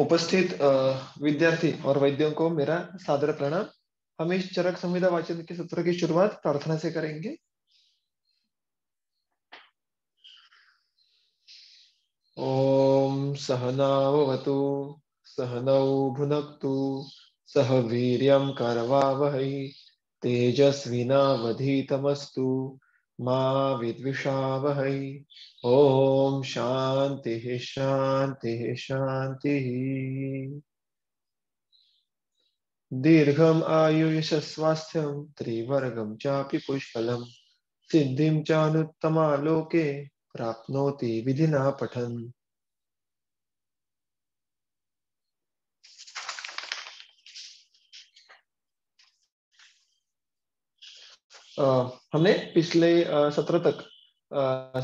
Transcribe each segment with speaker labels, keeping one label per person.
Speaker 1: उपस्थित विद्यार्थी और वैद्यों को मेरा सादर प्रणाम हम इस चरक संहिता वाचन के सत्र की शुरुआत प्रार्थना से करेंगे ओम सहनावतु सहनौ भुनक्तु सह वीर करवा वह तेजस्वी तमस्तु मा विद्विषावह ओम शांति शांति शांति दीर्घम आयुष स्वास्थ्यम त्रिवर्गम चापि पुष्कलम सिद्धिम चानुत्तमा लोके प्राप्नोति विधिना पठन हमने पिछले सत्र तक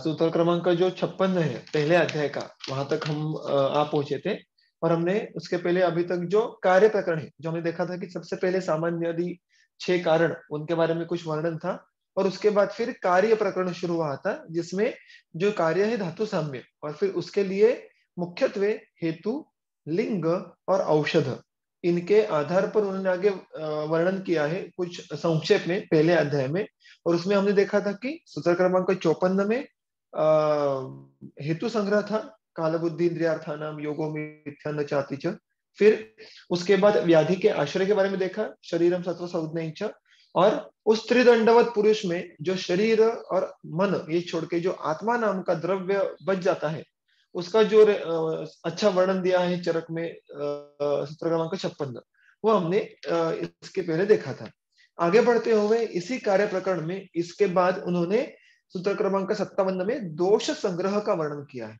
Speaker 1: सूत्र क्रमांक जो छप्पन है पहले अध्याय का वहां तक हम आ पहुंचे थे और हमने उसके पहले अभी तक जो कार्य प्रकरण है जो हमने देखा था कि सबसे पहले सामान्य आदि छह कारण उनके बारे में कुछ वर्णन था और उसके बाद फिर कार्य प्रकरण शुरू हुआ था जिसमें जो कार्य है धातु साम्य और फिर उसके लिए मुख्यत्व हेतु लिंग और औषध इनके आधार पर उन्होंने आगे वर्णन किया है कुछ संक्षेप में पहले अध्याय में और उसमें हमने देखा था कि सूत्र क्रमांक चौपन्न में हेतु संग्रह था कालबुद्धि इंद्रियार्था नाम योगो में चाति फिर उसके बाद व्याधि के आश्रय के बारे में देखा शरीरम सत्व सौज्ञ और उस त्रिदंडवत पुरुष में जो शरीर और मन ये छोड़ के जो आत्मा नाम का द्रव्य बच जाता है उसका जो अच्छा वर्णन दिया है चरक में सूत्र क्रमांक छप्पन वो हमने इसके पहले देखा था आगे बढ़ते हुए इसी कार्य प्रकरण में इसके बाद उन्होंने सूत्र क्रमांक सत्तावन में दोष संग्रह का वर्णन किया है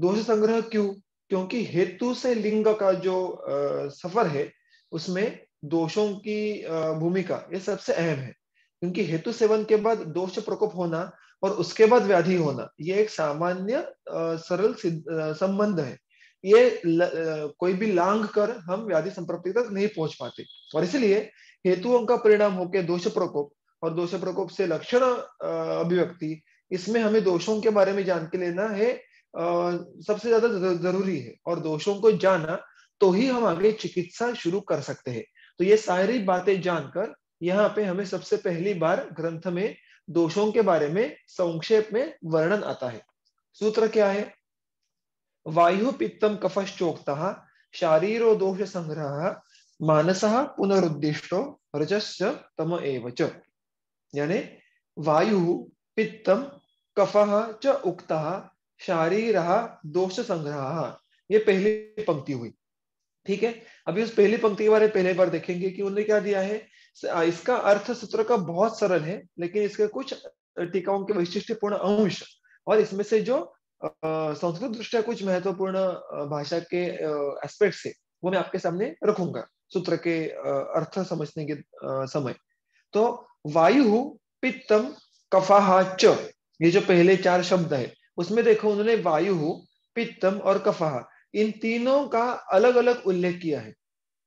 Speaker 1: दोष संग्रह क्यों क्योंकि हेतु से लिंग का जो सफर है उसमें दोषों की भूमिका ये सबसे अहम है क्योंकि हेतु सेवन के बाद दोष प्रकोप होना और उसके बाद व्याधि होना ये एक सामान्य सरल संबंध है ये ल, कोई भी लांग कर हम व्याधि संप्रति तक नहीं पहुंच पाते और इसलिए हेतुओं का परिणाम होकर दोष प्रकोप और दोष प्रकोप से लक्षण अभिव्यक्ति इसमें हमें दोषों के बारे में जान के लेना है आ, सबसे ज्यादा जरूरी है और दोषों को जाना तो ही हम आगे चिकित्सा शुरू कर सकते हैं तो ये सारी बातें जानकर यहाँ पे हमें सबसे पहली बार ग्रंथ में दोषों के बारे में संक्षेप में वर्णन आता है सूत्र क्या है वायु पित्तम चोकता शारीर दोष संग्रह मानस पुनरुद्दिष्टो रजस् तम एवच यानी वायु पित्तम कफ च उक्ता शारीर दोष संग्रह ये पहली पंक्ति हुई ठीक है अभी उस पहली पंक्ति के बारे में पहले बार देखेंगे कि उन्होंने क्या दिया है इसका अर्थ सूत्र का बहुत सरल है लेकिन इसके कुछ टीकाओं के वैशिष्टपूर्ण अंश और इसमें से जो संस्कृत दृष्टिया कुछ महत्वपूर्ण भाषा के एस्पेक्ट है वो मैं आपके सामने रखूंगा सूत्र के अर्थ समझने के समय तो वायु पित्तम कफाहा च ये जो पहले चार शब्द है उसमें देखो उन्होंने वायु पित्तम और कफाहा इन तीनों का अलग अलग उल्लेख किया है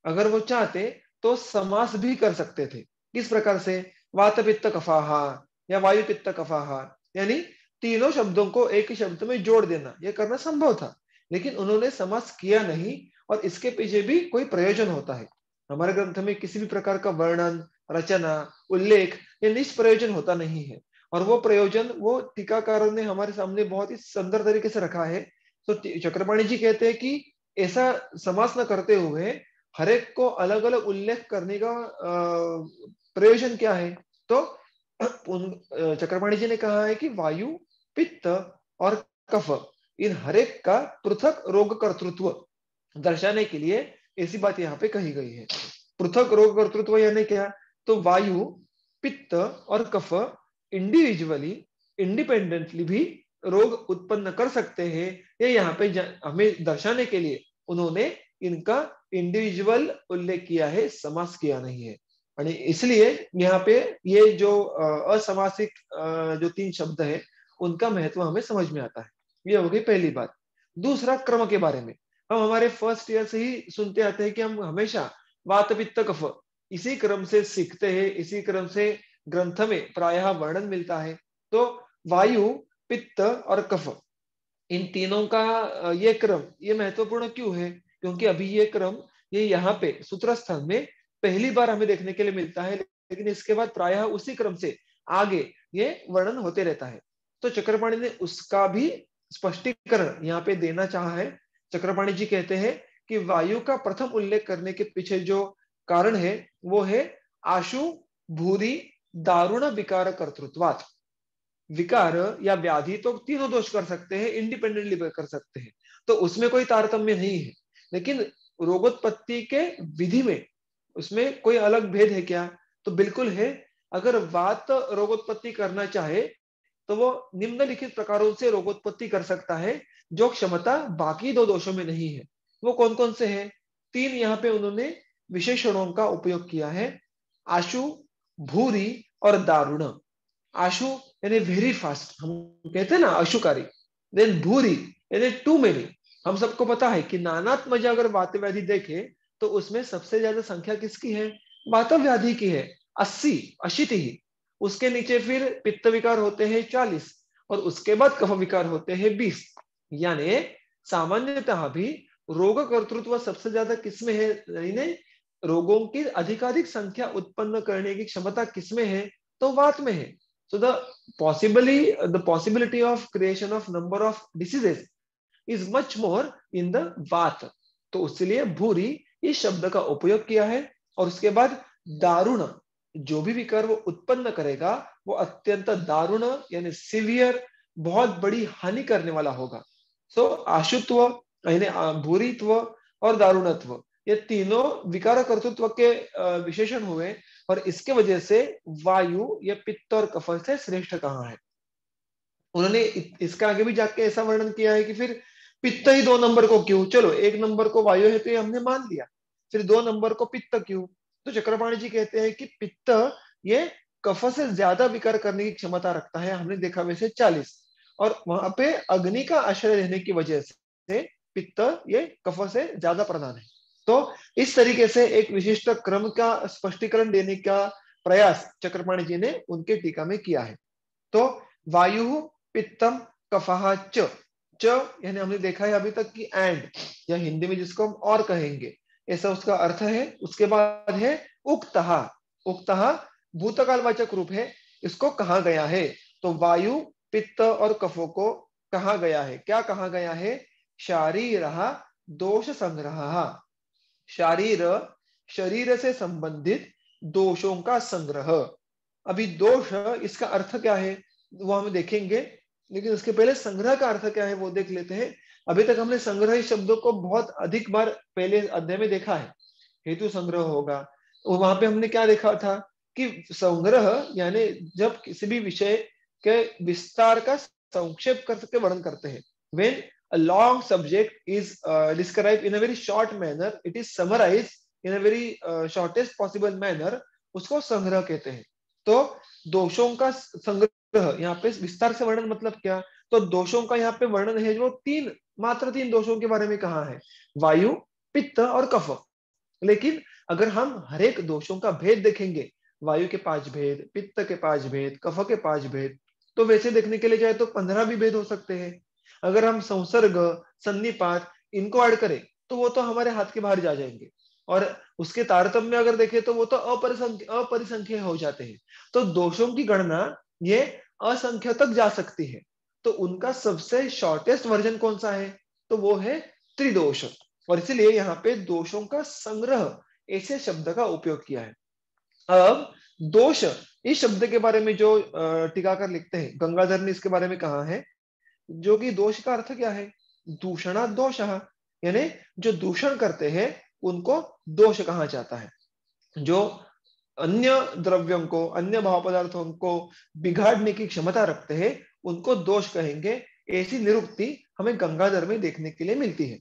Speaker 1: अगर वो चाहते तो समास भी कर सकते थे इस प्रकार से वात पित्त कफाहा या वायु पित्त कफाहा यानी तीनों शब्दों को एक ही शब्द में जोड़ देना यह करना संभव था लेकिन उन्होंने समास किया नहीं और इसके पीछे भी कोई प्रयोजन होता है हमारे ग्रंथ में किसी भी प्रकार का वर्णन रचना उल्लेख यह निष्प्रयोजन होता नहीं है और वो प्रयोजन वो टीकाकारों ने हमारे सामने बहुत ही सुंदर तरीके से रखा है तो चक्रपाणी जी कहते हैं कि ऐसा समास न करते हुए हर एक को अलग अलग उल्लेख करने का प्रयोजन क्या है तो चक्रपाणी जी ने कहा है कि वायु पित्त और कफ इन हरेक का पृथक रोग कर्तृत्व दर्शाने के लिए ऐसी बात यहाँ पे कही गई है पृथक रोग कर्तृत्व यानी क्या तो वायु पित्त और कफ इंडिविजुअली इंडिपेंडेंटली भी रोग उत्पन्न कर सकते हैं ये यहाँ पे हमें दर्शाने के लिए उन्होंने इनका इंडिविजुअल उल्लेख किया है समास किया नहीं है इसलिए यहाँ पे ये जो असामासिक जो तीन शब्द है उनका महत्व हमें समझ में आता है ये हो गई पहली बात दूसरा क्रम के बारे में हम हमारे फर्स्ट ईयर से ही सुनते आते हैं कि हम हमेशा वात पित्त कफ इसी क्रम से सीखते हैं इसी क्रम से ग्रंथ में प्रायः वर्णन मिलता है तो वायु पित्त और कफ इन तीनों का ये क्रम ये महत्वपूर्ण क्यों है क्योंकि अभी ये क्रम ये यहाँ पे सूत्र स्थल में पहली बार हमें देखने के लिए मिलता है लेकिन इसके बाद प्रायः उसी क्रम से आगे ये वर्णन होते रहता है तो चक्रपाणी ने उसका भी स्पष्टीकरण यहाँ पे देना चाहा है चक्रपाणी जी कहते हैं कि वायु का प्रथम उल्लेख करने के पीछे जो कारण है वो है आशु भूरी दारुण विकार कर्तृत्वात विकार या व्याधि तो तीनों दोष कर सकते हैं इंडिपेंडेंटली कर सकते हैं तो उसमें कोई तारतम्य नहीं है लेकिन रोगोत्पत्ति के विधि में उसमें कोई अलग भेद है क्या तो बिल्कुल है अगर वात रोगोत्पत्ति करना चाहे तो वो निम्नलिखित प्रकारों से रोगोत्पत्ति कर सकता है जो क्षमता बाकी दो दोषों में नहीं है वो कौन कौन से है तीन यहाँ पे उन्होंने विशेषणों का उपयोग किया है आशु भूरी और दारुण आशु यानी वेरी फास्ट हम कहते हैं ना आशुकारी देन भूरी यानी टू मेनी हम सबको पता है कि मजा अगर वातव्याधि देखे तो उसमें सबसे ज्यादा संख्या किसकी है वातव्याधि की है अस्सी अशित ही उसके नीचे फिर पित्त विकार होते हैं चालीस और उसके बाद कफ विकार होते हैं बीस यानी सामान्यतः भी रोग कर्तृत्व सबसे ज्यादा किसमें है यानी रोगों की अधिकाधिक संख्या उत्पन्न करने की क्षमता किसमें है तो वात में है so the possibly the possibility of creation of number of diseases is much more in the vata तो इसलिए भूरी इस शब्द का उपयोग किया है और उसके बाद दारुण जो भी विकार वो उत्पन्न करेगा वो अत्यंत दारुण यानी सिवियर बहुत बड़ी हानि करने वाला होगा सो so, आशुत्व यानी भूरित्व और दारुणत्व ये तीनों विकार कर्तृत्व के विशेषण हुए और इसके वजह से वायु या पित्त और कफल से श्रेष्ठ कहा है उन्होंने इसका आगे भी जाके ऐसा वर्णन किया है कि फिर पित्त ही दो नंबर को क्यों चलो एक नंबर को वायु है तो ये हमने मान लिया फिर दो नंबर को पित्त क्यों तो चक्रपाणी जी कहते हैं कि पित्त ये कफ से ज्यादा विकार करने की क्षमता रखता है हमने देखा वैसे चालीस और वहां पे अग्नि का आश्रय रहने की वजह से पित्त ये कफ से ज्यादा प्रधान है तो इस तरीके से एक विशिष्ट क्रम का स्पष्टीकरण देने का प्रयास चक्रपाणी जी ने उनके टीका में किया है तो वायु पित्तम कफहा च यानी हमने देखा है अभी तक कि एंड या हिंदी में जिसको हम और कहेंगे ऐसा उसका अर्थ है उसके बाद है उक्तहा उक्तहा भूतकालवाचक रूप है इसको कहा गया है तो वायु पित्त और कफों को कहा गया है क्या कहा गया है शारीर दोष संग्रह शारीर शरीर से संबंधित दोषों का संग्रह अभी दोष इसका अर्थ क्या है वो हम देखेंगे लेकिन उसके पहले संग्रह का अर्थ क्या है वो देख लेते हैं अभी तक हमने संग्रह शब्दों को बहुत अधिक बार पहले अध्याय में देखा है हेतु संग्रह होगा वहां पे हमने क्या देखा था कि संग्रह यानी जब किसी भी विषय के विस्तार का संक्षेप करके वर्णन करते हैं when a long subject is describe in a very short manner it is summarise in a very shortest possible manner उसको संग्रह कहते हैं तो दोषों का संग्रह यहाँ पे विस्तार से वर्णन मतलब क्या तो दोषों का यहाँ पे वर्णन है जो तीन मात्र तीन दोषों के बारे में कहा है वायु पित्त और कफ लेकिन अगर हम हरेक दोषों का भेद देखेंगे वायु के पांच भेद पित्त के पांच भेद कफ के पांच भेद तो वैसे देखने के लिए जाए तो पंद्रह भी भेद हो सकते हैं अगर हम संसर्ग संपात इनको ऐड करें तो वो तो हमारे हाथ के बाहर जा जाएंगे और उसके तारतम्य अगर देखें तो वो तो अपरिसंख्य अपरिसंख्य हो जाते हैं तो दोषों की गणना ये असंख्य तक जा सकती है तो उनका सबसे शॉर्टेस्ट वर्जन कौन सा है तो वो है त्रिदोष और इसीलिए यहाँ पे दोषों का संग्रह ऐसे शब्द का उपयोग किया है अब दोष इस शब्द के बारे में जो टीकाकर लिखते हैं गंगाधर ने इसके बारे में कहा है जो कि दोष का अर्थ क्या है दूषणा दोष यानी जो दूषण करते हैं उनको दोष कहा जाता है जो अन्य द्रव्यों को अन्य भाव पदार्थों को बिगाड़ने की क्षमता रखते हैं उनको दोष कहेंगे ऐसी निरुक्ति हमें गंगाधर में देखने के लिए मिलती है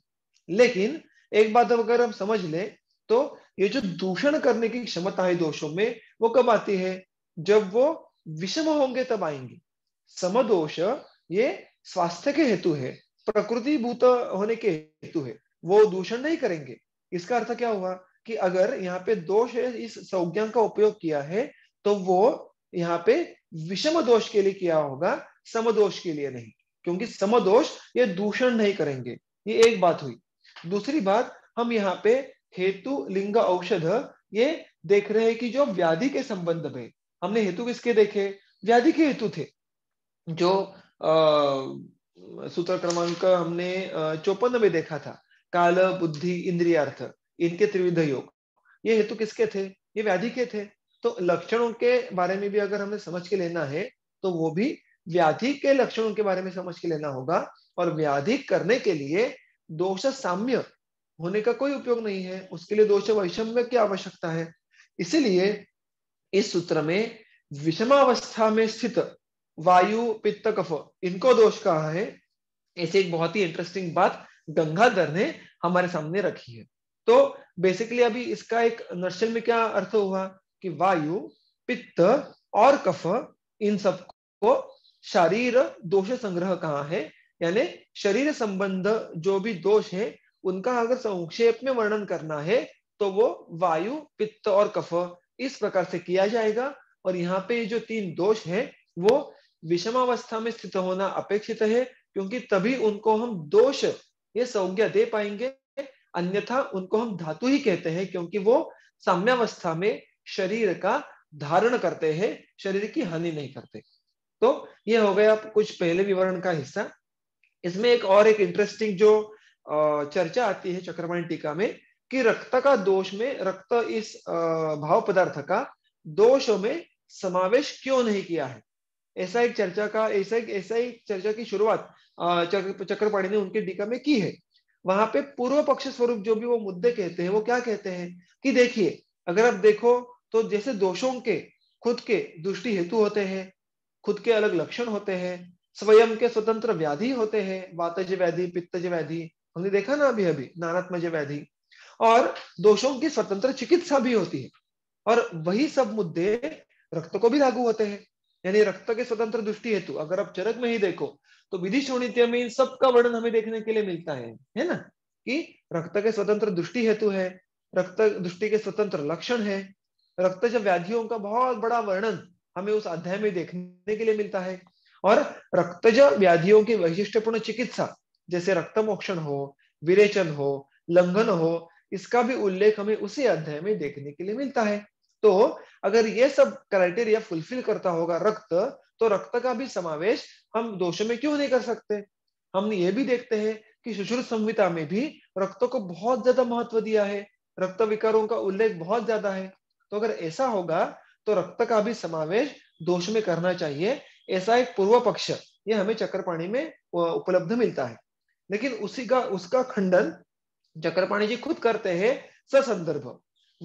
Speaker 1: लेकिन एक बात अगर हम समझ ले तो ये जो दूषण करने की क्षमता है दोषों में वो कब आती है जब वो विषम होंगे तब आएंगे समदोष ये स्वास्थ्य के हेतु है प्रकृति भूत होने के हेतु है वो दूषण नहीं करेंगे इसका अर्थ क्या हुआ कि अगर यहाँ पे दोष है इस संज्ञा का उपयोग किया है तो वो यहाँ पे विषम दोष के लिए किया होगा समदोष के लिए नहीं क्योंकि समदोष ये दूषण नहीं करेंगे ये एक बात हुई दूसरी बात हम यहाँ पे हेतु लिंग औषध ये देख रहे हैं कि जो व्याधि के संबंध में हमने हेतु किसके देखे व्याधि के हेतु थे जो सूत्र क्रमांक हमने चौपन में देखा था काल बुद्धि इंद्रियार्थ इनके त्रिविध योग ये हेतु किसके थे ये व्याधि के थे तो लक्षणों के बारे में भी अगर हमें समझ के लेना है तो वो भी व्याधि के लक्षणों के बारे में समझ के लेना होगा और व्याधि करने के लिए दोष साम्य होने का कोई उपयोग नहीं है उसके लिए दोष वैषम्य की आवश्यकता है इसीलिए इस सूत्र में विषमावस्था में स्थित वायु पित्त कफ इनको दोष कहा है ऐसी एक बहुत ही इंटरेस्टिंग बात गंगाधर ने हमारे सामने रखी है तो बेसिकली अभी इसका एक नर्सल में क्या अर्थ हुआ कि वायु पित्त और कफ इन को शरीर दोष संग्रह कहा है यानी शरीर संबंध जो भी दोष है उनका अगर संक्षेप में वर्णन करना है तो वो वायु पित्त और कफ इस प्रकार से किया जाएगा और यहाँ पे जो तीन दोष है वो विषमावस्था में स्थित होना अपेक्षित है क्योंकि तभी उनको हम दोष ये संज्ञा दे पाएंगे अन्यथा उनको हम धातु ही कहते हैं क्योंकि वो साम्यावस्था में शरीर का धारण करते हैं शरीर की हानि नहीं करते तो ये हो गया कुछ पहले विवरण का हिस्सा इसमें एक और एक इंटरेस्टिंग जो चर्चा आती है चक्रवाणी टीका में कि रक्त का दोष में रक्त इस भाव पदार्थ का दोषों में समावेश क्यों नहीं किया है ऐसा एक चर्चा का ऐसा ऐसा ही चर्चा की शुरुआत चक्रपाणी ने उनके टीका में की है वहां पे पूर्व पक्ष स्वरूप जो भी वो मुद्दे कहते हैं वो क्या कहते हैं कि देखिए अगर आप देखो तो जैसे दोषों के खुद के दुष्टि हेतु होते हैं खुद के अलग लक्षण होते हैं स्वयं के स्वतंत्र व्याधि होते हैं वातज व्याधि पित्तज व्याधि हमने देखा ना अभी अभी नानात्मज व्याधि और दोषों की स्वतंत्र चिकित्सा भी होती है और वही सब मुद्दे रक्त को भी लागू होते हैं यानी रक्त के स्वतंत्र दुष्टि हेतु अगर आप चरक में ही देखो तो विधि शून्य में इन सब का वर्णन हमें देखने के लिए मिलता है है ना कि रक्त के स्वतंत्र दृष्टि हेतु है रक्त दृष्टि के स्वतंत्र लक्षण है रक्त जब व्याधियों का बहुत बड़ा वर्णन हमें उस अध्याय में देखने के लिए मिलता है और रक्तज व्याधियों की वैशिष्टपूर्ण चिकित्सा जैसे रक्तमोक्षण हो विरेचन हो लंघन हो इसका भी उल्लेख हमें उसी अध्याय में देखने के लिए मिलता है तो अगर ये सब क्राइटेरिया फुलफिल करता होगा रक्त तो रक्त का भी समावेश हम दोषों में क्यों नहीं कर सकते हम ये भी देखते हैं कि सुश्रुत संहिता में भी रक्तों को बहुत ज्यादा महत्व दिया है रक्त विकारों का उल्लेख बहुत ज्यादा है तो अगर ऐसा होगा तो रक्त का भी समावेश दोष में करना चाहिए ऐसा एक पूर्व पक्ष ये हमें चक्रपाणी में उपलब्ध मिलता है लेकिन उसी का उसका खंडन चक्रपाणी जी खुद करते हैं ससंदर्भ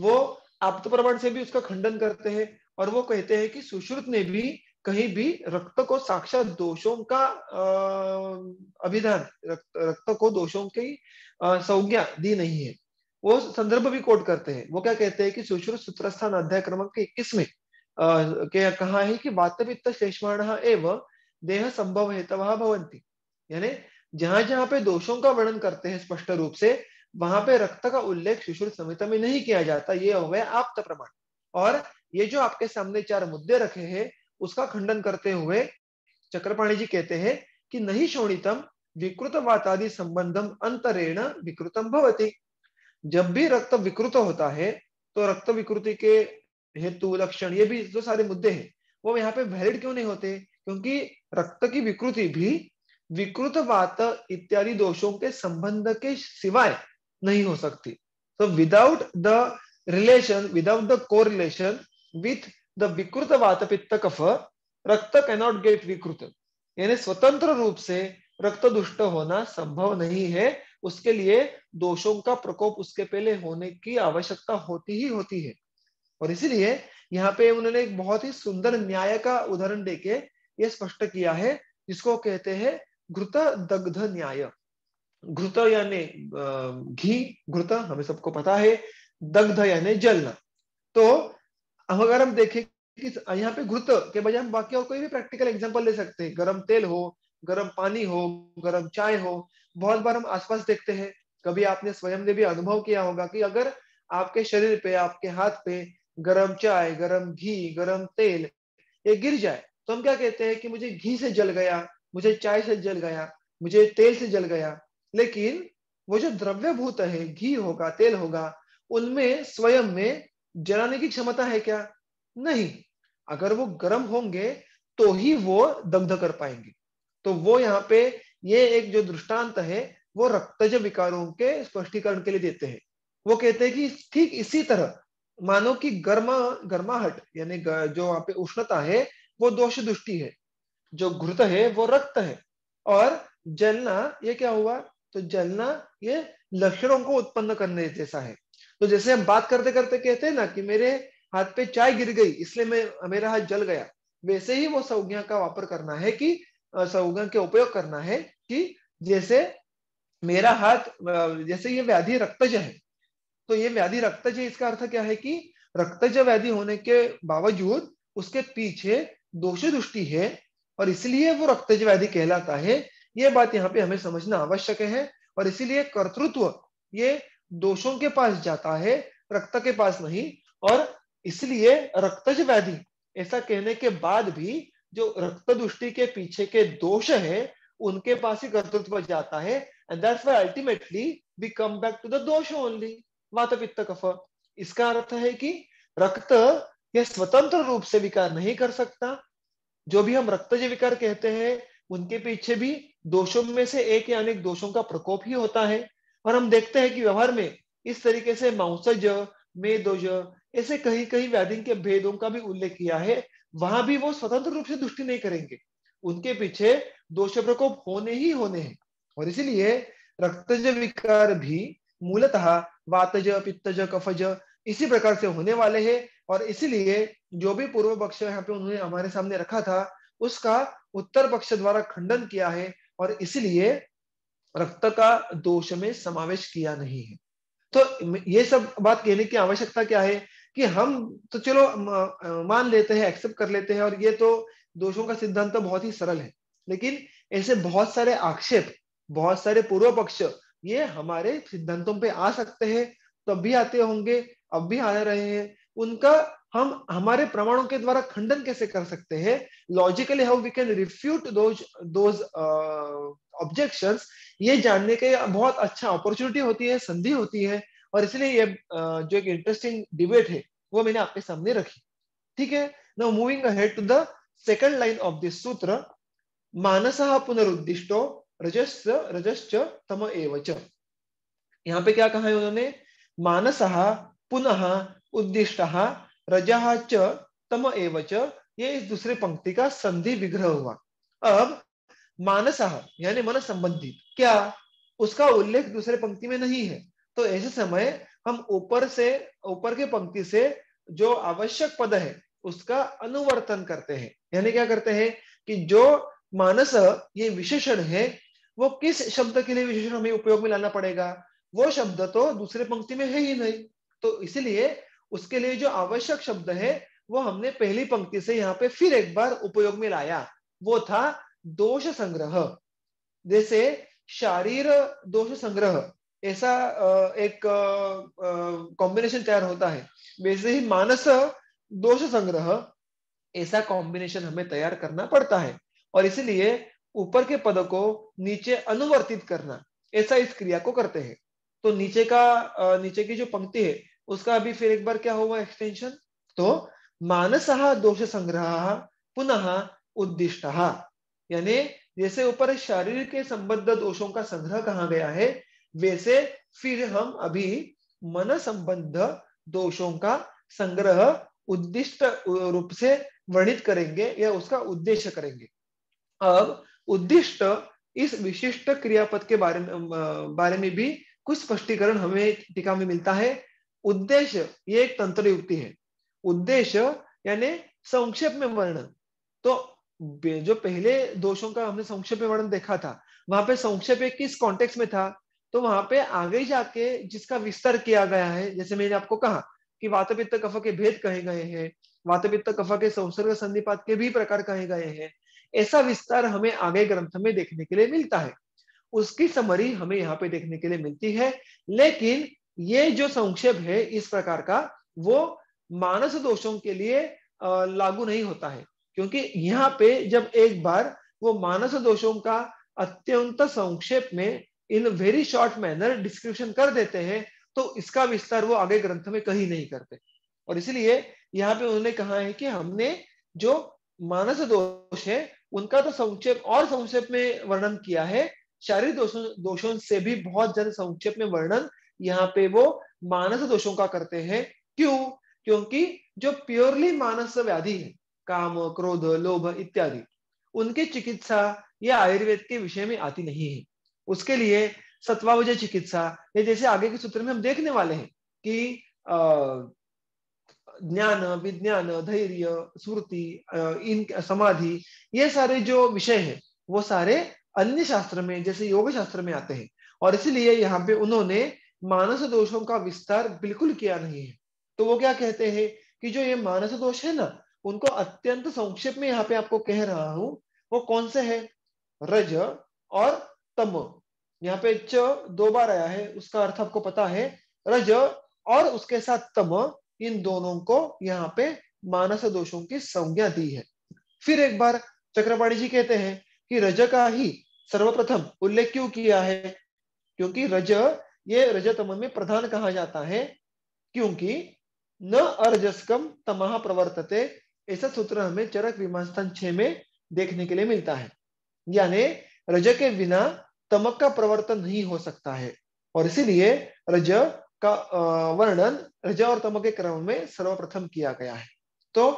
Speaker 1: वो आप प्रमाण से भी उसका खंडन करते हैं और वो कहते हैं कि सुश्रुत ने भी कहीं भी रक्त को साक्षात दोषों का अभिधान रक्त रक्त को दोषों की संज्ञा दी नहीं है वो संदर्भ भी कोट करते हैं वो क्या कहते हैं कि सुश्रुत सूत्रस्थान अध्याय क्रमांक इक्कीस में कहा है कि वातपित्त शेषवाण एवं देह संभव हेतव भवंती यानी जहां जहां पे दोषों का वर्णन करते हैं स्पष्ट रूप से वहां पे रक्त का उल्लेख सुश्रुत संहिता में नहीं किया जाता ये हो गया आप प्रमाण और ये जो आपके सामने चार मुद्दे रखे हैं उसका खंडन करते हुए चक्रपाणी जी कहते हैं कि नहीं शोणितम विकृत वातादि संबंधम अंतरेण विकृतम भवती जब भी रक्त विकृत होता है तो रक्त विकृति के हेतु लक्षण ये भी जो सारे मुद्दे हैं वो यहाँ पे वैलिड क्यों नहीं होते क्योंकि रक्त की विकृति भी विकृत वात इत्यादि दोषों के संबंध के सिवाय नहीं हो सकती तो without the relation without the correlation with the vikrit vata pitta कफ रक्त कैनॉट गेट विकृत यानी स्वतंत्र रूप से रक्त दुष्ट होना संभव नहीं है उसके लिए दोषों का प्रकोप उसके पहले होने की आवश्यकता होती ही होती है और इसीलिए यहाँ पे उन्होंने एक बहुत ही सुंदर न्याय का उदाहरण देके ये स्पष्ट किया है जिसको कहते हैं घृत दग्ध न्याय घृत यानी घी घृत हमें सबको पता है दग्ध यानी जलना तो अब अगर हम देखें कि यहाँ पे घुत के बजाय हम बाकी और कोई भी प्रैक्टिकल एग्जाम्पल ले सकते हैं गर्म तेल हो गर्म पानी हो गर्म चाय हो बहुत बार हम आसपास देखते हैं कभी आपने स्वयं ने भी अनुभव किया होगा कि अगर आपके शरीर पे आपके हाथ पे गरम चाय गरम घी गरम तेल ये गिर जाए तो हम क्या कहते हैं कि मुझे घी से जल गया मुझे चाय से जल गया मुझे तेल से जल गया लेकिन वो जो द्रव्य भूत है घी होगा तेल होगा उनमें स्वयं में जलाने की क्षमता है क्या नहीं अगर वो गर्म होंगे तो ही वो दग्ध कर पाएंगे तो वो यहाँ पे ये एक जो दृष्टांत है वो रक्तज विकारों के स्पष्टीकरण के लिए देते हैं वो कहते हैं कि ठीक इसी तरह मानो कि गर्मा गर्माहट यानी जो वहां पे उष्णता है वो दोष दृष्टि है जो घृत है वो रक्त है और जलना ये क्या हुआ तो जलना ये लक्षणों को उत्पन्न करने जैसा है तो जैसे हम बात करते करते कहते हैं ना कि मेरे हाथ पे चाय गिर गई इसलिए मैं मेरा हाथ जल गया वैसे ही वो संज्ञा का वापर करना है कि संज्ञा के उपयोग करना है कि जैसे मेरा हाथ जैसे ये व्याधि रक्तज है तो ये व्याधि रक्तज है इसका अर्थ क्या है कि रक्तज व्याधि होने के बावजूद उसके पीछे दोष दृष्टि है और इसलिए वो रक्तज व्याधि कहलाता है ये बात यहाँ पे हमें समझना आवश्यक है और इसीलिए कर्तृत्व ये दोषों के पास जाता है रक्त के पास नहीं और इसलिए रक्तज व्याधि ऐसा कहने के बाद भी जो रक्त दुष्टि के पीछे के दोष है उनके पास ही कर्तृत्व जाता है and ultimately we come back to the dosha only vata pitta कफ इसका अर्थ है कि रक्त यह स्वतंत्र रूप से विकार नहीं कर सकता जो भी हम रक्तज विकार कहते हैं उनके पीछे भी दोषों में से एक या अनेक दोषों का प्रकोप ही होता है और हम देखते हैं कि व्यवहार में इस तरीके से मांसज मेदोज ऐसे कहीं कहीं व्याधिन के भेदों का भी उल्लेख किया है वहां भी वो स्वतंत्र रूप से दुष्टि नहीं करेंगे उनके पीछे दोष प्रकोप होने ही होने हैं और इसीलिए रक्तज विकार भी मूलतः वातज पित्तज कफज इसी प्रकार से होने वाले हैं और इसीलिए जो भी पूर्व पक्ष यहाँ पे उन्होंने हमारे सामने रखा था उसका उत्तर पक्ष द्वारा खंडन किया है और इसलिए रक्त का दोष में समावेश किया नहीं है तो ये सब बात कहने की आवश्यकता क्या है कि हम तो चलो मान लेते हैं एक्सेप्ट कर लेते हैं और ये तो दोषों का सिद्धांत तो बहुत ही सरल है लेकिन ऐसे बहुत सारे आक्षेप बहुत सारे पूर्व पक्ष ये हमारे सिद्धांतों पे आ सकते हैं तब भी आते होंगे अब भी आ रहे हैं उनका हम हमारे प्रमाणों के द्वारा खंडन कैसे कर सकते हैं logically how we can refute those those objection ये जानने के बहुत अच्छा अपॉर्चुनिटी होती है संधि होती है और इसलिए ये जो एक इंटरेस्टिंग डिबेट है वो मैंने आपके सामने रखी ठीक है now moving ahead to the second line of this sutra मानस पुनरुद्दिष्टो रजस् रजश्च तम एवच यहाँ पे क्या कहा है उन्होंने मानस पुनः उद्दिष्ट रज च तम एवच ये इस दूसरे पंक्ति का संधि विग्रह हुआ अब मानस यानी मन संबंधित क्या उसका उल्लेख दूसरे पंक्ति में नहीं है तो ऐसे समय हम ऊपर से ऊपर के पंक्ति से जो आवश्यक पद है उसका अनुवर्तन करते हैं यानी क्या करते हैं कि जो मानस ये विशेषण है वो किस शब्द के लिए विशेषण हमें उपयोग में लाना पड़ेगा वो शब्द तो दूसरे पंक्ति में है ही नहीं तो इसलिए उसके लिए जो आवश्यक शब्द है वो हमने पहली पंक्ति से यहाँ पे फिर एक बार उपयोग में लाया वो था दोष संग्रह जैसे शारीर दोष संग्रह ऐसा एक कॉम्बिनेशन तैयार होता है वैसे ही मानस दोष संग्रह ऐसा कॉम्बिनेशन हमें तैयार करना पड़ता है और इसलिए ऊपर के पद को नीचे अनुवर्तित करना ऐसा इस क्रिया को करते हैं तो नीचे का नीचे की जो पंक्ति है उसका अभी फिर एक बार क्या होगा एक्सटेंशन तो मानस दोष संग्रह पुनः उद्दिष्ट यानी जैसे ऊपर शरीर के संबद्ध दोषों का संग्रह कहा गया है वैसे फिर हम अभी मन संबंध दोषों का संग्रह उद्दिष्ट रूप से वर्णित करेंगे या उसका उद्देश्य करेंगे अब उद्दिष्ट इस विशिष्ट क्रियापद के बारे में बारे में भी कुछ स्पष्टीकरण हमें टीका में मिलता है उद्देश्य ये एक तंत्र युक्ति है उद्देश्य यानी संक्षेप में वर्णन तो जो पहले दोषों का हमने संक्षेप में वर्णन देखा था वहां पे संक्षेप किस कॉन्टेक्स में था तो वहां पे आगे जाके जिसका विस्तार किया गया है जैसे मैंने आपको कहा कि वातपित्त कफ के भेद कहे गए हैं वातपित्त कफ के संसर्ग संधिपात के भी प्रकार कहे गए हैं ऐसा विस्तार हमें आगे ग्रंथ में देखने के लिए मिलता है उसकी समरी हमें यहाँ पे देखने के लिए मिलती है लेकिन ये जो संक्षेप है इस प्रकार का वो मानस दोषों के लिए लागू नहीं होता है क्योंकि यहाँ पे जब एक बार वो मानस दोषों का अत्यंत संक्षेप में in very short manner description कर देते हैं तो इसका विस्तार वो आगे ग्रंथ में कहीं नहीं करते और इसलिए यहाँ पे उन्होंने कहा है कि हमने जो मानस दोष है उनका तो संक्षेप और संक्षेप में वर्णन किया है शारीरिक दोषों दोषों से भी बहुत ज्यादा संक्षेप में वर्णन यहाँ पे वो मानस दोषों का करते हैं क्यों क्योंकि जो प्योरली मानस व्याधि है काम क्रोध लोभ इत्यादि उनकी चिकित्सा ये आयुर्वेद के विषय में आती नहीं है उसके लिए सत्वावजय चिकित्सा ये जैसे आगे के सूत्र में हम देखने वाले हैं कि ज्ञान विज्ञान धैर्य स्मृति इन समाधि ये सारे जो विषय हैं वो सारे अन्य शास्त्र में जैसे योग शास्त्र में आते हैं और इसलिए यहाँ पे उन्होंने मानस दोषों का विस्तार बिल्कुल किया नहीं है तो वो क्या कहते हैं कि जो ये मानस दोष है ना उनको अत्यंत संक्षेप में यहाँ पे आपको कह रहा हूं वो कौन से है रज और तम यहाँ पे च दो बार आया है उसका अर्थ आपको पता है रज और उसके साथ तम इन दोनों को यहाँ पे मानस दोषों की संज्ञा दी है फिर एक बार चक्रपाणी जी कहते हैं कि रज का ही सर्वप्रथम उल्लेख क्यों किया है क्योंकि रज ये रजतम में प्रधान कहा जाता है क्योंकि न अर्जस्कम तमह प्रवर्तते ऐसा सूत्र हमें चरक विमान स्थान छह में देखने के लिए मिलता है यानी रज के बिना तमक का प्रवर्तन नहीं हो सकता है और इसीलिए रज का वर्णन रज और तमक के क्रम में सर्वप्रथम किया गया है तो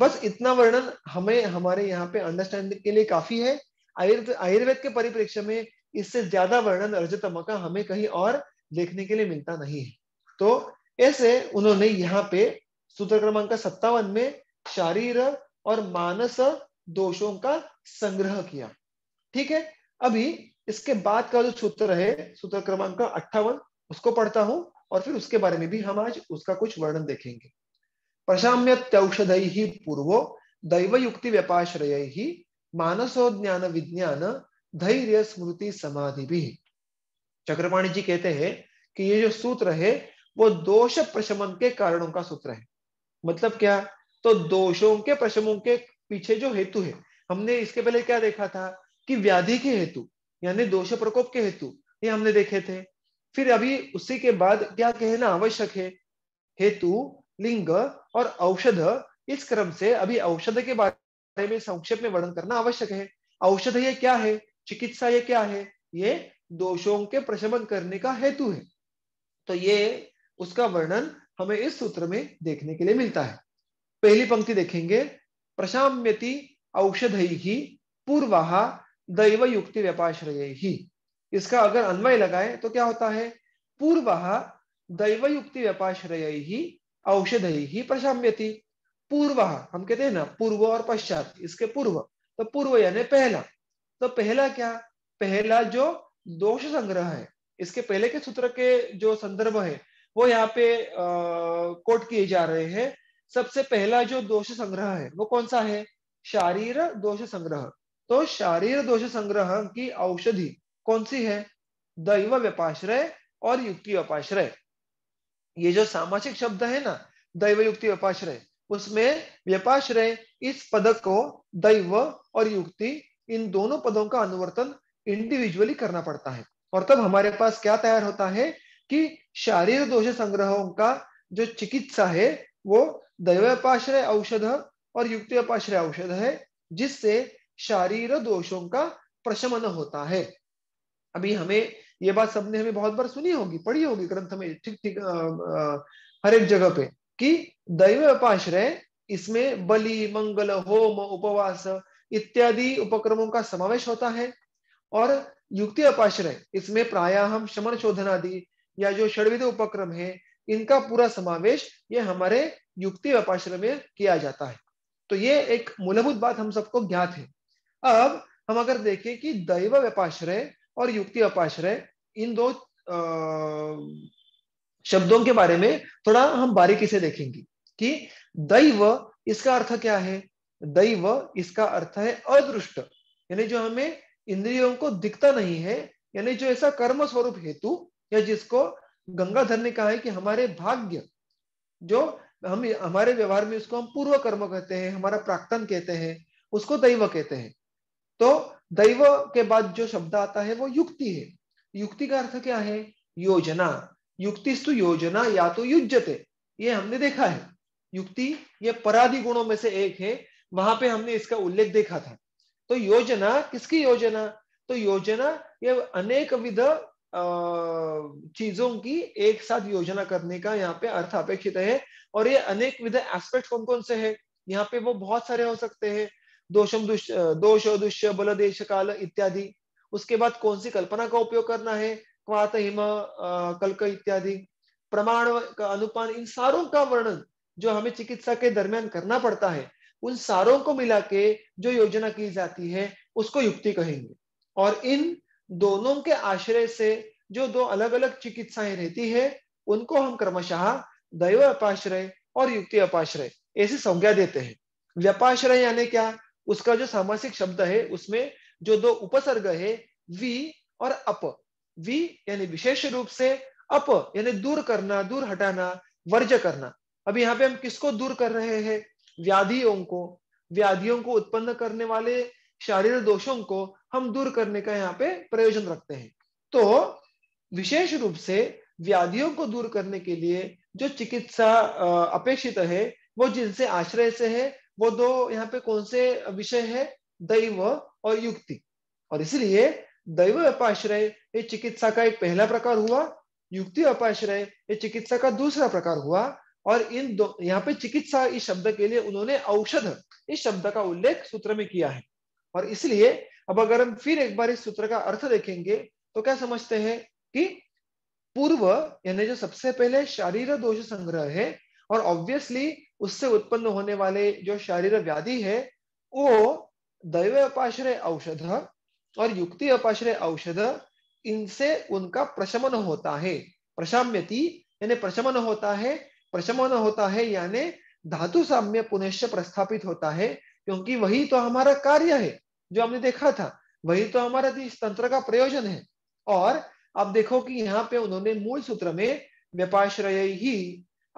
Speaker 1: बस इतना वर्णन हमें हमारे यहाँ पे अंडरस्टैंड के लिए काफी है आयुर्वेद के परिप्रेक्ष्य में इससे ज्यादा वर्णन रज तमक का हमें कहीं और देखने के लिए मिलता नहीं है तो ऐसे उन्होंने यहाँ पे सूत्र क्रमांक सत्तावन में शारीर और मानस दोषों का संग्रह किया ठीक है अभी इसके बाद का जो सूत्र है सूत्र क्रमांक अट्ठावन उसको पढ़ता हूं और फिर उसके बारे में भी हम आज उसका कुछ वर्णन देखेंगे प्रशाम्यत्यौषधि ही पूर्वो दैव युक्ति व्यापाश्रय ही मानसो ज्ञान विज्ञान धैर्य स्मृति समाधि भी चक्रपाणी जी कहते हैं कि ये जो सूत्र है वो दोष प्रशमन के कारणों का सूत्र है मतलब क्या तो दोषों के प्रशमों के पीछे जो हेतु है हमने इसके पहले क्या देखा था कि व्याधि के हेतु यानी दोष प्रकोप के हेतु ये हमने देखे थे फिर अभी उसी के बाद क्या कहना आवश्यक है हेतु लिंग और औषध इस क्रम से अभी औषध के बारे में संक्षेप में वर्णन करना आवश्यक है औषध ये क्या है चिकित्सा ये क्या है ये दोषों के प्रशमन करने का हेतु है तो ये उसका वर्णन हमें इस सूत्र में देखने के लिए मिलता है पहली पंक्ति देखेंगे प्रशाम्यति औषध ही पूर्व दैव युक्ति व्यापाश्रय ही इसका अगर अन्वय लगाए तो क्या होता है पूर्व दैव युक्ति व्यापाश्रय ही औषध ही प्रशाम्यति पूर्व हम कहते हैं ना पूर्व और पश्चात इसके पूर्व तो पूर्व यानी पहला तो पहला क्या पहला जो दोष संग्रह है इसके पहले के सूत्र के जो संदर्भ है वो यहाँ पे कोट किए जा रहे हैं सबसे पहला जो दोष संग्रह है वो कौन सा है शारीर दोष संग्रह तो शारीर दोष संग्रह की औषधि कौन सी है दैव व्यापाश्रय और युक्ति व्यापाश्रय ये जो सामाजिक शब्द है ना दैव युक्ति व्यापाश्रय उसमें व्यापाश्रय इस पद को दैव और युक्ति इन दोनों पदों का अनुवर्तन इंडिविजुअली करना पड़ता है और तब हमारे पास क्या तैयार होता है कि शारीर दोष संग्रहों का जो चिकित्सा है वो दैवपाश्रय औषध और युक्ति अपाश्रय औषध है जिससे शारीर दोषों का प्रशमन होता है अभी हमें ये बात सबने हमें बहुत बार सुनी होगी पढ़ी होगी ग्रंथ में ठीक ठीक हर एक जगह पे कि दैव उपाश्रय इसमें बलि मंगल होम उपवास इत्यादि उपक्रमों का समावेश होता है और युक्ति अपाश्रय इसमें हम शमन शोधन आदि या जो षडविध उपक्रम है इनका पूरा समावेश ये हमारे युक्ति व्यापाश्र में किया जाता है तो ये एक मूलभूत बात हम सबको ज्ञात है अब हम अगर देखें कि दैव व्यापाश्रय और युक्ति व्यापाश्रय इन दो शब्दों के बारे में थोड़ा हम बारीकी से देखेंगे कि दैव इसका अर्थ क्या है दैव इसका अर्थ है अदृष्ट यानी जो हमें इंद्रियों को दिखता नहीं है यानी जो ऐसा कर्म स्वरूप हेतु या जिसको गंगाधर ने कहा है कि हमारे भाग्य जो हम हमारे व्यवहार में उसको हम पूर्व कर्म कहते हैं हमारा प्राक्तन कहते हैं उसको दैव कहते हैं तो दैव के बाद जो शब्द आता है वो युक्ति है युक्ति का अर्थ क्या है योजना युक्ति योजना या तो युजते ये हमने देखा है युक्ति ये पराधि गुणों में से एक है वहां पे हमने इसका उल्लेख देखा था तो योजना किसकी योजना तो योजना ये अनेक विध चीजों की एक साथ योजना करने का यहाँ पे अर्थ अपेक्षित है और ये अनेक विध एस्पेक्ट कौन कौन से है यहाँ पे वो बहुत सारे हो सकते हैं दोषम दुष्य दोष दुष्य बल देश काल इत्यादि उसके बाद कौन सी कल्पना का उपयोग करना है क्वात हिम कल्क इत्यादि प्रमाण का अनुपान इन सारों का वर्णन जो हमें चिकित्सा के दरम्यान करना पड़ता है उन सारों को मिला के जो योजना की जाती है उसको युक्ति कहेंगे और इन दोनों के आश्रय से जो दो अलग अलग चिकित्साएं रहती है उनको हम क्रमशः दैव अपाश्रय और युक्ति अपाश्रय ऐसी संज्ञा देते हैं व्यपाश्रय यानी क्या उसका जो सामासिक शब्द है उसमें जो दो उपसर्ग है वी और अप वी यानी विशेष रूप से अप यानी दूर करना दूर हटाना वर्ज करना अब यहाँ पे हम किसको दूर कर रहे हैं व्याधियों को व्याधियों को उत्पन्न करने वाले शारीरिक दोषों को हम दूर करने का यहाँ पे प्रयोजन रखते हैं तो विशेष रूप से व्याधियों को दूर करने के लिए जो चिकित्सा अपेक्षित है वो जिनसे आश्रय से है वो दो यहाँ पे कौन से विषय है दैव और युक्ति और इसलिए दैव अपाश्रय ये चिकित्सा का एक पहला प्रकार हुआ युक्ति अपाश्रय ये चिकित्सा का दूसरा प्रकार हुआ और इन दो यहाँ पे चिकित्सा इस शब्द के लिए उन्होंने औषध इस शब्द का उल्लेख सूत्र में किया है और इसलिए अब अगर हम फिर एक बार इस सूत्र का अर्थ देखेंगे तो क्या समझते हैं कि पूर्व यानी जो सबसे पहले शारीर दोष संग्रह है और ऑब्वियसली उससे उत्पन्न होने वाले जो शारीर व्याधि है वो दैव अपाश्रय औषध और युक्ति अपाश्रय औषध इनसे उनका प्रशमन होता है प्रशाम्यति यानी प्रशमन होता है प्रशमन होता है यानी धातु साम्य पुनश्च प्रस्थापित होता है क्योंकि वही तो हमारा कार्य है जो हमने देखा था वही तो हमारा इस तंत्र का प्रयोजन है और अब देखो कि यहाँ पे उन्होंने मूल सूत्र में व्यापाश्रय ही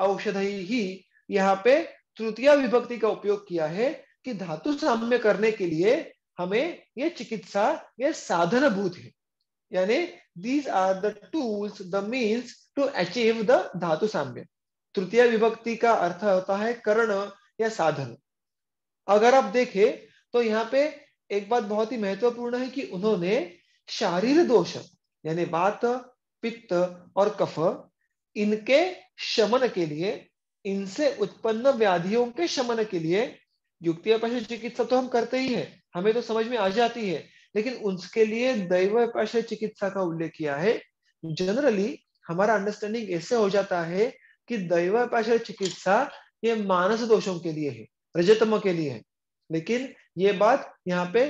Speaker 1: औषध ही यहाँ पे तृतीय विभक्ति का उपयोग किया है कि धातु साम्य करने के लिए हमें ये चिकित्सा ये साधन भूत है यानी these are the tools the means to achieve the dhatu samya तृतीय विभक्ति का अर्थ होता है कर्ण या साधन अगर आप देखें तो यहाँ पे एक बात बहुत ही महत्वपूर्ण है कि उन्होंने शारीर दोष यानी वात पित्त और कफ इनके शमन के लिए इनसे उत्पन्न व्याधियों के शमन के लिए युक्तिया पशु चिकित्सा तो हम करते ही है हमें तो समझ में आ जाती है लेकिन उसके लिए दैव पशु चिकित्सा का उल्लेख किया है जनरली हमारा अंडरस्टैंडिंग ऐसे हो जाता है कि दैव पशु चिकित्सा ये मानस दोषों के लिए है रजतम के लिए है लेकिन ये बात यहाँ पे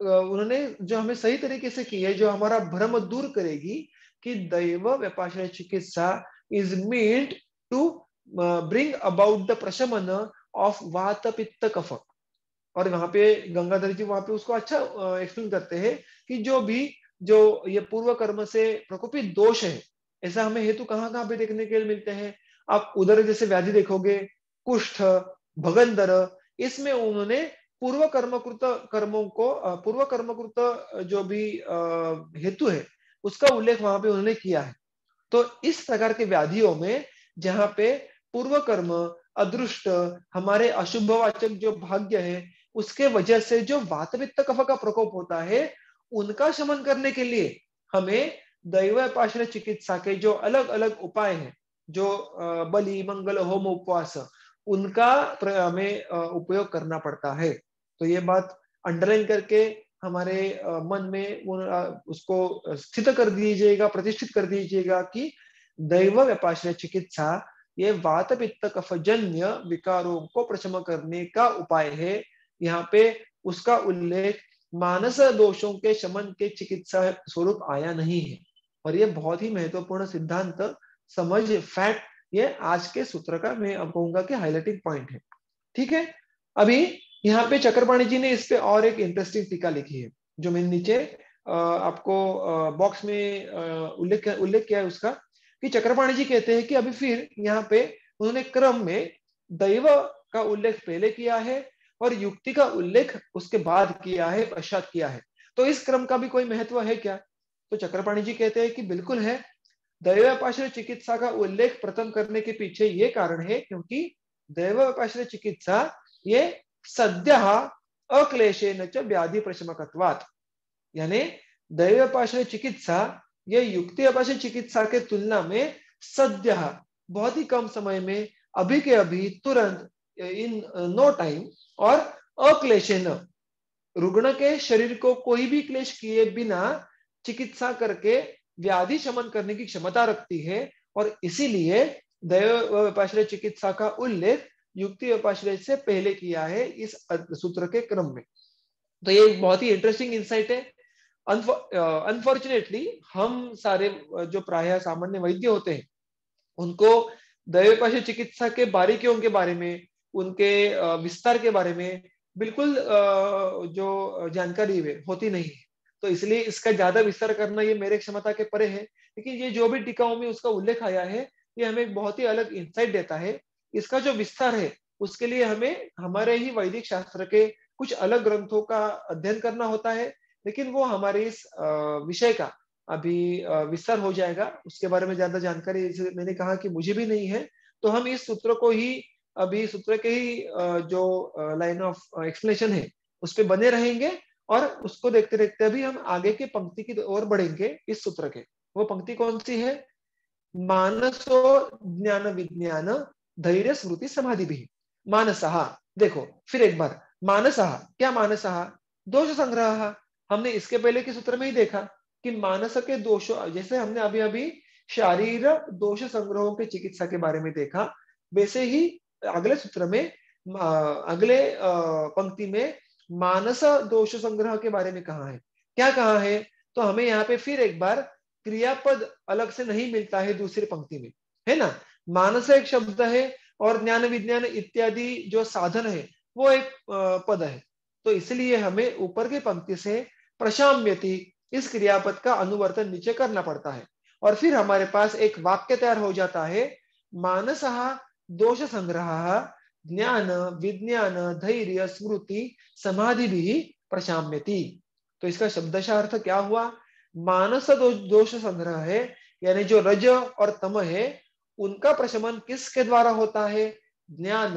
Speaker 1: उन्होंने जो हमें सही तरीके से की है जो हमारा भ्रम दूर करेगी कि daiva vyapashraya chikitsa is meant to bring about the prashaman of vata pitta कफ और वहां पे गंगाधर जी वहां पे उसको अच्छा एक्सप्लेन करते हैं कि जो भी जो ये पूर्व कर्म से प्रकोपित दोष है ऐसा हमें हेतु कहाँ कहाँ पे देखने के लिए मिलते हैं आप उधर जैसे व्याधि देखोगे कुष्ठ भगंदर इसमें उन्होंने पूर्व कर्मकृत कर्मों को पूर्व कर्मकृत जो भी हेतु है उसका उल्लेख वहां पे उन्होंने किया है तो इस प्रकार के व्याधियों में जहाँ पे पूर्व कर्म अदृष्ट हमारे अशुभवाचक जो भाग्य है उसके वजह से जो वातवित्त कफ का प्रकोप होता है उनका शमन करने के लिए हमें दैवपाषण चिकित्सा के जो अलग अलग उपाय हैं जो बलि मंगल होम उपवास उनका हमें उपयोग करना पड़ता है तो ये बात अंडरलाइन करके हमारे मन में उसको स्थित कर दीजिएगा प्रतिष्ठित कर दीजिएगा कि दैव व्यापाश्रय चिकित्सा ये वात पित्त कफजन्य विकारों को प्रशम करने का उपाय है यहाँ पे उसका उल्लेख मानस दोषों के शमन के चिकित्सा स्वरूप आया नहीं है और ये बहुत ही महत्वपूर्ण सिद्धांत समझ फैक्ट ये आज के सूत्र का मैं कहूंगा कि हाईलाइटिंग पॉइंट है ठीक है अभी यहाँ पे चक्रपाणी जी ने इस पे और एक इंटरेस्टिंग टीका लिखी है जो मैंने नीचे आपको बॉक्स में उल्लेख उल्लेख किया है उसका कि चक्रपाणी जी कहते हैं कि अभी फिर यहाँ पे उन्होंने क्रम में दैव का उल्लेख पहले किया है और युक्ति का उल्लेख उसके बाद किया है पश्चात किया है तो इस क्रम का भी कोई महत्व है क्या तो चक्रपाणी जी कहते हैं कि बिल्कुल है दैवपाश्रय चिकित्सा का उल्लेख प्रथम करने के पीछे ये कारण है क्योंकि दैवपाश्रय चिकित्सा ये सद्य अक्लेश व्याधि प्रशमकत्वात यानी दैव पाषण चिकित्सा ये युक्ति अपाषण चिकित्सा के तुलना में सद्य बहुत ही कम समय में अभी के अभी तुरंत इन नो टाइम और अक्लेश रुग्ण के शरीर को कोई भी क्लेश किए बिना चिकित्सा करके व्याधि शमन करने की क्षमता रखती है और इसीलिए दैव चिकित्सा का उल्लेख युक्ति उपाश्रय से पहले किया है इस सूत्र के क्रम में तो ये बहुत ही इंटरेस्टिंग इंसाइट है अनफॉर्चुनेटली हम सारे जो प्राय सामान्य वैद्य होते हैं उनको दैवपाशी चिकित्सा के बारीकियों के बारे में उनके विस्तार के बारे में बिल्कुल जो जानकारी होती नहीं है तो इसलिए इसका ज्यादा विस्तार करना ये मेरे क्षमता के परे है लेकिन ये जो भी टीकाओं में उसका उल्लेख आया है ये हमें एक बहुत ही अलग इंसाइट देता है इसका जो विस्तार है उसके लिए हमें हमारे ही वैदिक शास्त्र के कुछ अलग ग्रंथों का अध्ययन करना होता है लेकिन वो हमारे इस विषय का अभी विस्तार हो जाएगा उसके बारे में ज्यादा जानकारी मैंने कहा कि मुझे भी नहीं है तो हम इस सूत्र को ही अभी सूत्र के ही जो लाइन ऑफ एक्सप्लेनेशन है उस पर बने रहेंगे और उसको देखते देखते अभी हम आगे के पंक्ति की ओर बढ़ेंगे इस सूत्र के वो पंक्ति कौन सी है मानसो ज्ञान विज्ञान धैर्य स्मृति समाधि भी मानसहा देखो फिर एक बार मानसहा क्या मानसहा दोष संग्रह हमने इसके पहले के सूत्र में ही देखा कि मानस के दोष जैसे हमने अभी अभी शारीर दोष संग्रहों के चिकित्सा के बारे में देखा वैसे ही अगले सूत्र में अगले पंक्ति में मानस दोष संग्रह के बारे में कहा है क्या कहा है तो हमें यहाँ पे फिर एक बार क्रियापद अलग से नहीं मिलता है दूसरी पंक्ति में है ना मानस एक शब्द है और ज्ञान विज्ञान इत्यादि जो साधन है वो एक पद है तो इसलिए हमें ऊपर की पंक्ति से प्रशाम्यति इस क्रियापद का अनुवर्तन नीचे करना पड़ता है और फिर हमारे पास एक वाक्य तैयार हो जाता है मानस दोष संग्रह ज्ञान विज्ञान धैर्य स्मृति समाधि भी प्रशाम्यति तो इसका शब्दशा अर्थ क्या हुआ मानस दोष संग्रह है यानी जो रज और तम है उनका प्रशमन किसके द्वारा होता है ज्ञान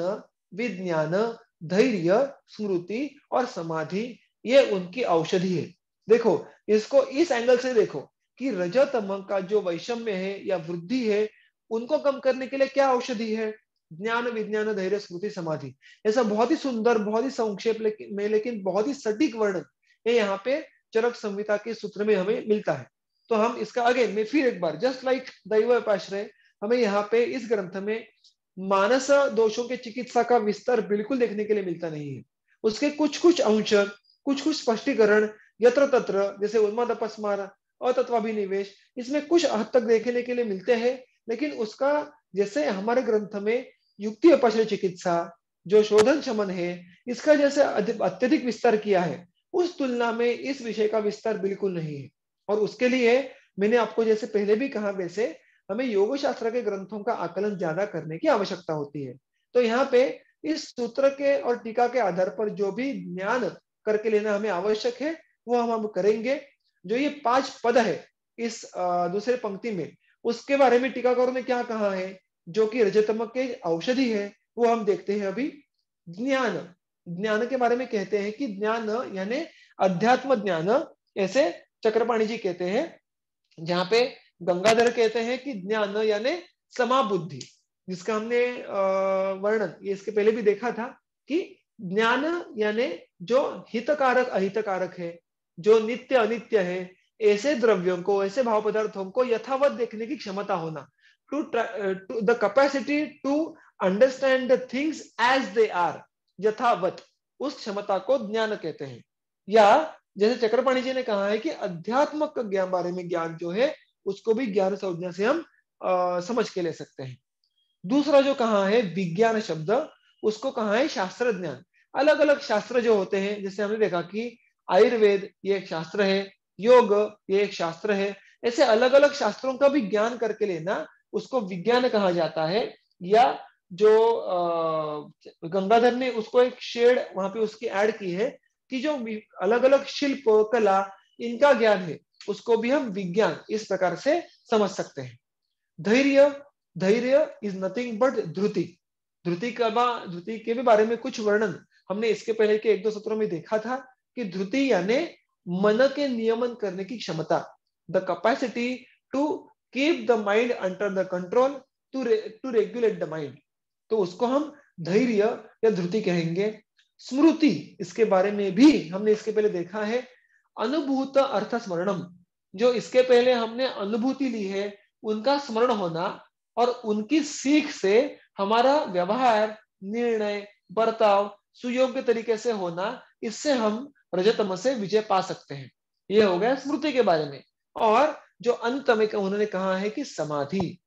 Speaker 1: विज्ञान धैर्य स्मृति और समाधि ये उनकी औषधि है देखो इसको इस एंगल से देखो कि रजतम का जो वैषम्य है या वृद्धि है उनको कम करने के लिए क्या औषधि है ज्ञान विज्ञान धैर्य स्मृति समाधि ऐसा बहुत ही सुंदर बहुत ही संक्षेप लेकिन में लेकिन बहुत ही सटीक वर्णन ये यहाँ पे चरक संहिता के सूत्र में हमें मिलता है तो हम इसका अगेन में फिर एक बार जस्ट लाइक दैव पाश्रय हमें यहाँ पे इस ग्रंथ में मानस दोषों के चिकित्सा का विस्तार बिल्कुल देखने के लिए मिलता नहीं है उसके कुछ कुछ अंश कुछ कुछ स्पष्टीकरण यत्र तत्र जैसे उन्माद अपस्मार अतत्वाभिनिवेश इसमें कुछ हद तक देखने के लिए मिलते हैं लेकिन उसका जैसे हमारे ग्रंथ में युक्ति अपश्रय चिकित्सा जो शोधन शमन है इसका जैसे अत्यधिक विस्तार किया है उस तुलना में इस विषय का विस्तार बिल्कुल नहीं है और उसके लिए मैंने आपको जैसे पहले भी कहा वैसे हमें योग शास्त्र के ग्रंथों का आकलन ज्यादा करने की आवश्यकता होती है तो यहाँ पे इस सूत्र के और टीका के आधार पर जो भी ज्ञान करके लेना हमें आवश्यक है वो हम हम करेंगे जो ये पांच पद है इस दूसरे पंक्ति में उसके बारे में टीकाकरों ने क्या कहा है जो कि रजतम के औषधि है वो हम देखते हैं अभी ज्ञान ज्ञान के बारे में कहते हैं कि ज्ञान यानी अध्यात्म ज्ञान ऐसे चक्रपाणी जी कहते हैं जहाँ पे गंगाधर कहते हैं कि ज्ञान यानी समाबुद्धि जिसका हमने वर्णन ये इसके पहले भी देखा था कि ज्ञान यानी जो हितकारक अहितकारक है जो नित्य अनित्य है ऐसे द्रव्यों को ऐसे भाव पदार्थों को यथावत देखने की क्षमता होना to to the capacity to understand the things as they are यथावत उस क्षमता को ज्ञान कहते हैं या जैसे चक्रपाणी जी ने कहा है कि अध्यात्म ज्ञान बारे में ज्ञान जो है उसको भी ज्ञान संज्ञा से हम आ, समझ के ले सकते हैं दूसरा जो कहा है विज्ञान शब्द उसको कहा है शास्त्र ज्ञान अलग अलग शास्त्र जो होते हैं जैसे हमने देखा कि आयुर्वेद ये एक शास्त्र है योग ये एक शास्त्र है ऐसे अलग अलग शास्त्रों का भी ज्ञान करके लेना उसको विज्ञान कहा जाता है या जो गंगाधर ने उसको एक शेड वहां पे उसकी ऐड की है कि जो अलग अलग शिल्प कला इनका ज्ञान है उसको भी हम विज्ञान इस प्रकार से समझ सकते हैं धैर्य dhairya is nothing but dhriti ध्रुति का ध्रुति के भी बारे में कुछ वर्णन हमने इसके पहले के एक दो सत्रों में देखा था कि ध्रुति यानी मन के नियमन करने की क्षमता the capacity to keep the mind under the control to to regulate the mind तो उसको हम धैर्य या ध्रुति कहेंगे स्मृति इसके बारे में भी हमने इसके पहले देखा है अनुभूत अर्थ स्मरणम जो इसके पहले हमने अनुभूति ली है उनका स्मरण होना और उनकी सीख से हमारा व्यवहार निर्णय बर्ताव सुयोग्य तरीके से होना इससे हम रजतम से विजय पा सकते हैं ये हो गया स्मृति के बारे में और जो अंत में उन्होंने कहा है कि समाधि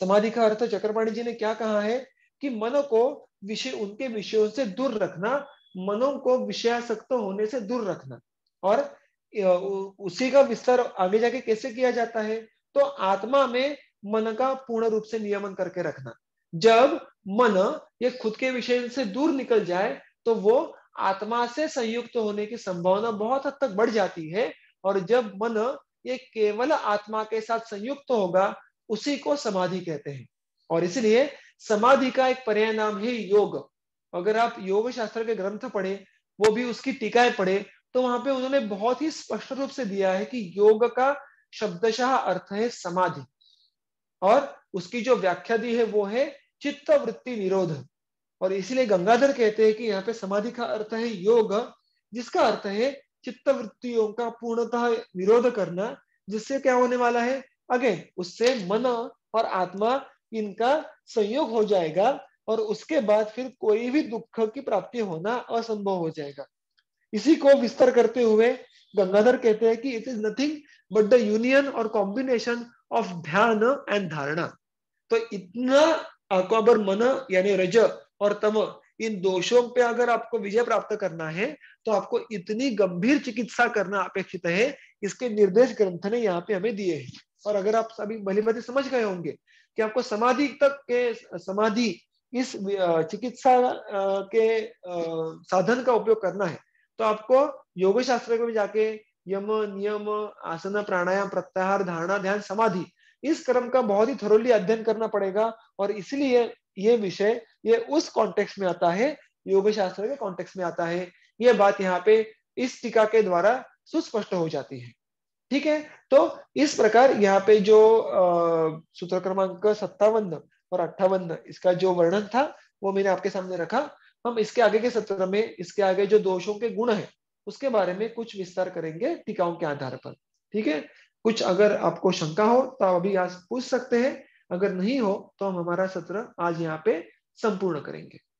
Speaker 1: समाधि का अर्थ चक्रपाणी जी ने क्या कहा है कि मन को विषय उनके विषयों से दूर रखना मनो को विषयासक्त होने से दूर रखना और उसी का विस्तार आगे जाके कैसे किया जाता है तो आत्मा में मन का पूर्ण रूप से नियमन करके रखना जब मन ये खुद के विषय से दूर निकल जाए तो वो आत्मा से संयुक्त होने की संभावना बहुत हद तक बढ़ जाती है और जब मन ये केवल आत्मा के साथ संयुक्त होगा उसी को समाधि कहते हैं और इसलिए समाधि का एक पर्याय नाम है योग अगर आप योग शास्त्र के ग्रंथ पढ़े वो भी उसकी टीकाएं पढ़े तो वहां पे उन्होंने बहुत ही स्पष्ट रूप से दिया है कि योग का शब्दशाह अर्थ है समाधि और उसकी जो व्याख्या दी है वो है चित्त वृत्ति निरोध और इसीलिए गंगाधर कहते हैं कि यहाँ पे समाधि का अर्थ है योग जिसका अर्थ है चित्त वृत्तियों का पूर्णतः निरोध करना जिससे क्या होने वाला है अगेन उससे मन और आत्मा इनका संयोग हो जाएगा और उसके बाद फिर कोई भी दुख की प्राप्ति होना असंभव हो जाएगा इसी को विस्तार करते हुए गंगाधर कहते हैं कि it is nothing but the union और combination of dhyana and dharana तो इतना अकबर मन यानी रज और तम इन दोषों पे अगर आपको विजय प्राप्त करना है तो आपको इतनी गंभीर चिकित्सा करना अपेक्षित है इसके निर्देश ग्रंथ ने यहाँ पे हमें दिए हैं और अगर आप सभी भली भांति समझ गए होंगे कि आपको समाधि तक के समाधि इस चिकित्सा के साधन का उपयोग करना है तो आपको योग शास्त्र को भी जाके यम नियम आसन प्राणायाम प्रत्याहार धारणा ध्यान समाधि इस क्रम का बहुत ही थरोली अध्ययन करना पड़ेगा और इसलिए ये विषय ये उस कॉन्टेक्स्ट में आता है योग शास्त्र के कॉन्टेक्स्ट में आता है ये बात यहाँ पे इस टीका के द्वारा सुस्पष्ट हो जाती है ठीक है तो इस प्रकार यहाँ पे जो सूत्र क्रमांक सत्तावन और अट्ठावन इसका जो वर्णन था वो मैंने आपके सामने रखा हम इसके आगे के सत्र में इसके आगे जो दोषों के गुण है उसके बारे में कुछ विस्तार करेंगे टीकाओं के आधार पर ठीक है कुछ अगर आपको शंका हो तो आप अभी आज पूछ सकते हैं अगर नहीं हो तो हम हमारा सत्र आज यहाँ पे संपूर्ण करेंगे